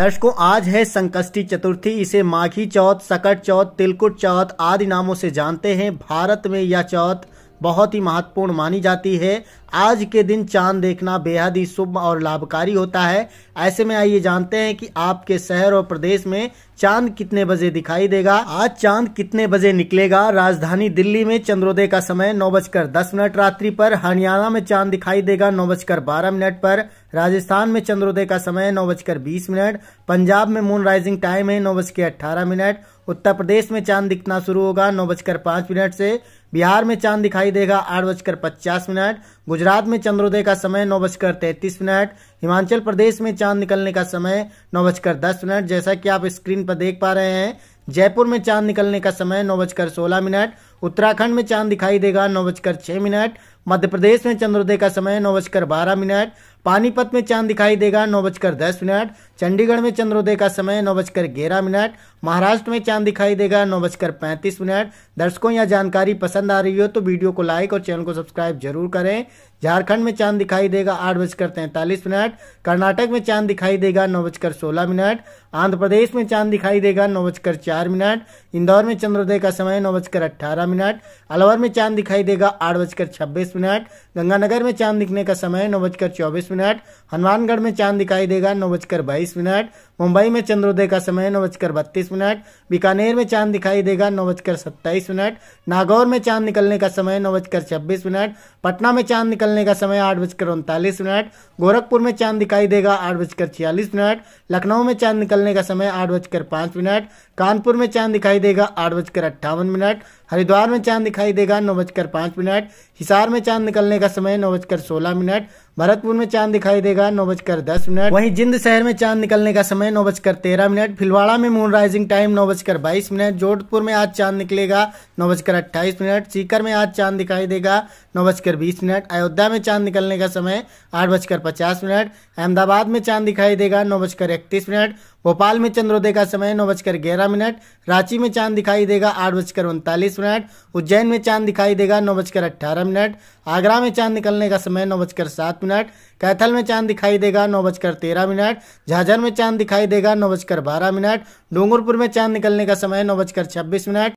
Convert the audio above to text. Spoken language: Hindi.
दर्शकों आज है संकष्टी चतुर्थी इसे माघी चौथ सकट चौथ तिलकुट चौथ आदि नामों से जानते हैं भारत में यह चौथ बहुत ही महत्वपूर्ण मानी जाती है आज के दिन चांद देखना बेहद ही शुभ और लाभकारी होता है ऐसे में आइए जानते हैं कि आपके शहर और प्रदेश में चांद कितने बजे दिखाई देगा आज चांद कितने बजे निकलेगा राजधानी दिल्ली में चंद्रोदय का समय नौ बजकर दस मिनट रात्रि पर हरियाणा में चांद दिखाई देगा नौ बजकर बारह मिनट पर राजस्थान में चंद्रोदय का समय नौ बजकर बीस मिनट पंजाब में मून राइजिंग टाइम है नौ बजकर अठारह अट्ठारह मिनट उत्तर प्रदेश में चांद दिखना शुरू होगा नौ बजकर पांच मिनट से बिहार में चांद दिखाई देगा आठ बजकर पचास मिनट गुजरात में चंद्रोदय का समय नौ बजकर तैंतीस मिनट हिमाचल प्रदेश में चांद निकलने का समय नौ बजकर दस मिनट जैसा कि आप स्क्रीन पर देख पा रहे हैं जयपुर में चांद निकलने का समय नौ बजकर सोलह मिनट उत्तराखंड में चांद दिखाई देगा नौ बजकर छह मिनट मध्य प्रदेश में चंद्रोदय का समय नौ बजकर बारह मिनट पानीपत में चांद दिखाई देगा नौ बजकर दस मिनट चंडीगढ़ में चंद्रोदय का समय नौ बजकर ग्यारह मिनट महाराष्ट्र में चांद दिखाई देगा नौ बजकर पैंतीस मिनट दर्शकों यह जानकारी पसंद आ रही हो तो वीडियो को लाइक और चैनल को सब्सक्राइब जरूर करें झारखंड में चांद दिखाई देगा आठ बजकर तैंतालीस मिनट कर्नाटक में चांद दिखाई देगा नौ बजकर सोलह मिनट आंध्र प्रदेश में चांद दिखाई देगा नौ बजकर चार मिनट इंदौर में चंद्रोदय का समय नौ बजकर अट्ठारह मिनट अलवर में चांद दिखाई देगा आठ बजकर छब्बीस मिनट गंगानगर में चांद दिखने का समय नौ बजकर चौबीस मिनट हनुमानगढ़ में चांद दिखाई देगा नौ बजकर बाईस मिनट मुंबई में चंद्रोदय का समय नौ बजकर बत्तीस मिनट बीकानेर में चांद दिखाई देगा नौ बजकर सत्ताईस मिनट नागौर में चांद निकलने का समय नौ बजकर छब्बीस मिनट पटना में चांद निकलने का समय आठ बजकर उनतालीस मिनट गोरखपुर में चांद दिखाई देगा आठ बजकर छियालीस मिनट लखनऊ में चांद निकलने का समय आठ बजकर पाँच मिनट कानपुर में चांद दिखाई देगा आठ बजकर अट्ठावन मिनट हरिद्वार में चांद दिखाई देगा नौ बजकर पाँच मिनट हिसार में चांद निकलने का समय नौ बजकर सोलह मिनट भरतपुर में चांद दिखाई देगा नौ बजकर दस मिनट वहीं जिंद शहर में चांद निकलने का समय नौ बजकर तेरह मिनट फिलवाड़ा में मून राइजिंग टाइम नौ बजकर बाईस मिनट जोधपुर में आज चांद निकलेगा नौ बजकर अट्ठाईस मिनट सीकर में आज चांद दिखाई देगा नौ बजकर बीस मिनट अयोध्या में चांद निकलने का समय आठ बजकर पचास मिनट अहमदाबाद में चांद दिखाई देगा नौ बजकर इकतीस मिनट भोपाल में चंद्रोदय का समय नौ बजकर ग्यारह मिनट रांची में चांद दिखाई देगा आठ बजकर उनतालीस मिनट उज्जैन में चांद दिखाई देगा नौ बजकर अट्ठारह मिनट आगरा में चांद निकलने का समय नौ बजकर सात मिनट कैथल में चांद दिखाई देगा नौ बजकर तेरह मिनट झाझर में चांद दिखाई देगा नौ बजकर बारह मिनट डूंगरपुर में चांद निकलने का समय नौ बजकर छब्बीस मिनट